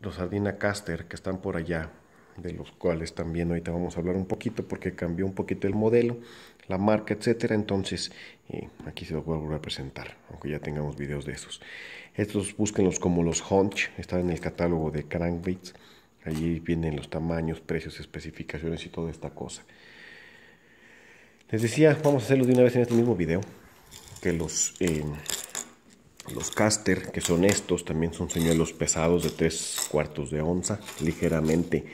los Sardina Caster que están por allá, de los cuales también ahorita vamos a hablar un poquito porque cambió un poquito el modelo, la marca, etcétera. Entonces, eh, aquí se los voy a volver presentar, aunque ya tengamos videos de estos. Estos búsquenlos como los Hunch, están en el catálogo de Crankbaits. Allí vienen los tamaños, precios, especificaciones y toda esta cosa. Les decía, vamos a hacerlo de una vez en este mismo video, que los eh, los caster, que son estos, también son señuelos pesados de 3 cuartos de onza, ligeramente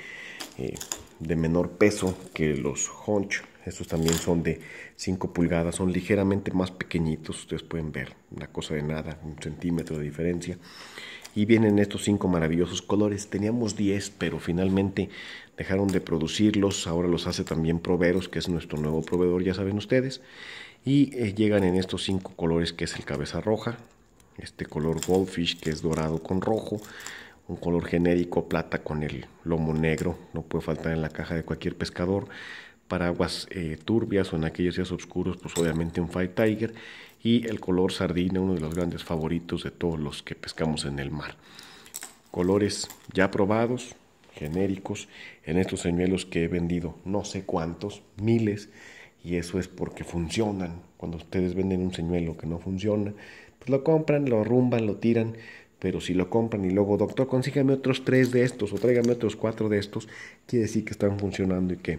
eh, de menor peso que los honch. Estos también son de 5 pulgadas, son ligeramente más pequeñitos, ustedes pueden ver, una cosa de nada, un centímetro de diferencia. Y vienen estos cinco maravillosos colores. Teníamos 10, pero finalmente dejaron de producirlos. Ahora los hace también Proveros, que es nuestro nuevo proveedor, ya saben ustedes. Y eh, llegan en estos cinco colores, que es el cabeza roja, este color goldfish que es dorado con rojo, un color genérico plata con el lomo negro, no puede faltar en la caja de cualquier pescador, para aguas eh, turbias o en aquellos días oscuros, pues obviamente un Fight Tiger y el color sardina, uno de los grandes favoritos de todos los que pescamos en el mar. Colores ya probados, genéricos, en estos señuelos que he vendido no sé cuántos, miles, y eso es porque funcionan. Cuando ustedes venden un señuelo que no funciona, pues, lo compran, lo rumban, lo tiran, pero si lo compran y luego, doctor, consígame otros tres de estos o tráigame otros cuatro de estos, quiere decir que están funcionando y que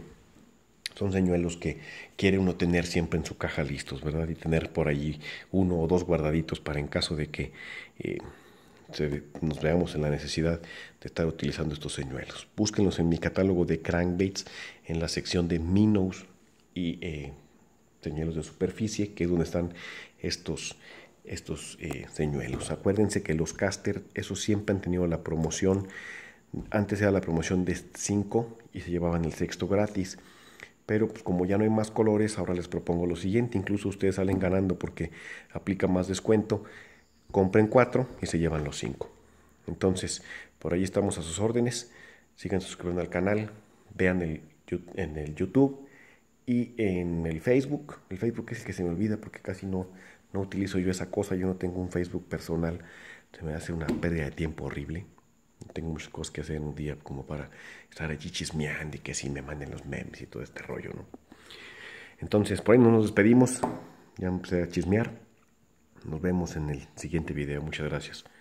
son señuelos que quiere uno tener siempre en su caja listos, ¿verdad? Y tener por allí uno o dos guardaditos para en caso de que eh, nos veamos en la necesidad de estar utilizando estos señuelos. Búsquenlos en mi catálogo de crankbaits en la sección de minnows y eh, señuelos de superficie, que es donde están estos estos eh, señuelos. Acuérdense que los caster, esos siempre han tenido la promoción. Antes era la promoción de 5 y se llevaban el sexto gratis. Pero pues, como ya no hay más colores, ahora les propongo lo siguiente. Incluso ustedes salen ganando porque aplica más descuento. Compren 4 y se llevan los 5. Entonces, por ahí estamos a sus órdenes. Sigan suscribiendo al canal. Vean el, en el YouTube y en el Facebook. El Facebook es el que se me olvida porque casi no no utilizo yo esa cosa, yo no tengo un Facebook personal, se me hace una pérdida de tiempo horrible. Tengo muchas cosas que hacer en un día como para estar allí chismeando y que si me manden los memes y todo este rollo, ¿no? Entonces, por ahí no nos despedimos, ya empecé a chismear. Nos vemos en el siguiente video, muchas gracias.